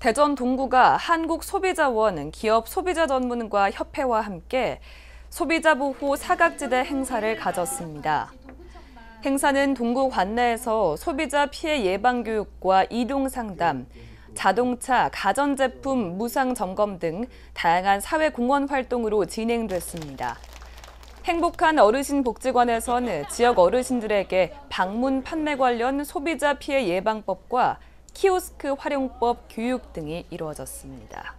대전 동구가 한국소비자원 기업소비자전문과 협회와 함께 소비자보호 사각지대 행사를 가졌습니다. 행사는 동구 관내에서 소비자 피해 예방 교육과 이동 상담, 자동차, 가전제품 무상 점검 등 다양한 사회 공헌 활동으로 진행됐습니다. 행복한 어르신 복지관에서는 지역 어르신들에게 방문 판매 관련 소비자 피해 예방법과 키오스크 활용법 교육 등이 이루어졌습니다.